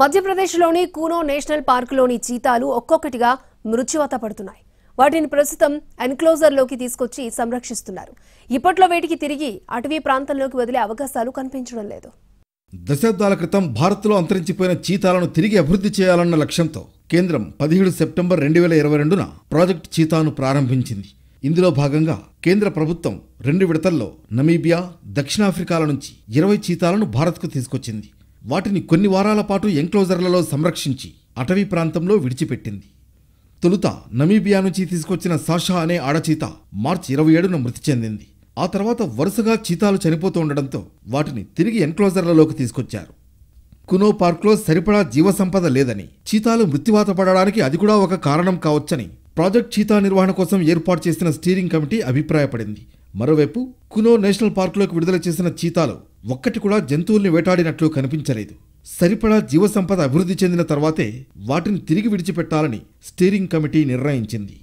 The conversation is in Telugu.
మధ్యప్రదేశ్లోని కూనో నేషనల్ పార్కులోని చీతాలు ఒక్కొక్కటిగా మృత్యువత పడుతున్నాయి వాటిని ప్రస్తుతం ఎన్క్లోజర్లోకి తీసుకొచ్చి సంరక్షిస్తున్నారు ఇప్పట్లో వేటికి తిరిగి అటవీ ప్రాంతంలోకి వదిలే అవకాశాలు కనిపించడం లేదు దశాబ్దాల క్రితం భారత్లో అంతరించిపోయిన చీతాలను తిరిగి అభివృద్ధి చేయాలన్న లక్ష్యంతో కేంద్రం పదిహేడు సెప్టెంబర్ రెండు వేల ఇరవై రెండున ప్రాజెక్ట్ చీతాను ప్రారంభించింది ఇందులో భాగంగా కేంద్ర ప్రభుత్వం రెండు విడతల్లో నమీబియా దక్షిణాఫ్రికాల నుంచి ఇరవై చీతాలను భారత్కు తీసుకొచ్చింది వాటిని కొన్ని వారాల పాటు ఎంక్లోజర్లలో సంరక్షించి అటవీ ప్రాంతంలో విడిచిపెట్టింది తొలుత నమీబియా నుంచి తీసుకొచ్చిన సాషా అనే ఆడచీత మార్చి ఇరవై ఏడున మృతి చెందింది ఆ తర్వాత వరుసగా చీతాలు చనిపోతూ ఉండడంతో వాటిని తిరిగి ఎన్క్లోజర్లలోకి తీసుకొచ్చారు కునో పార్క్లో సరిపడా జీవసంపద లేదని చీతాలు మృత్యువాత పడడానికి అది కూడా ఒక కారణం కావచ్చని ప్రాజెక్ట్ చీతా నిర్వహణ కోసం ఏర్పాటు చేసిన స్టీరింగ్ కమిటీ అభిప్రాయపడింది మరోవైపు కునో నేషనల్ పార్కులోకి విడుదల చేసిన చీతాలు ఒక్కటి కూడా జంతువుల్ని వేటాడినట్లు కనిపించలేదు సరిపడా జీవసంపద అభివృద్ధి చెందిన తర్వాతే వాటిని తిరిగి విడిచిపెట్టాలని స్టీరింగ్ కమిటీ నిర్ణయించింది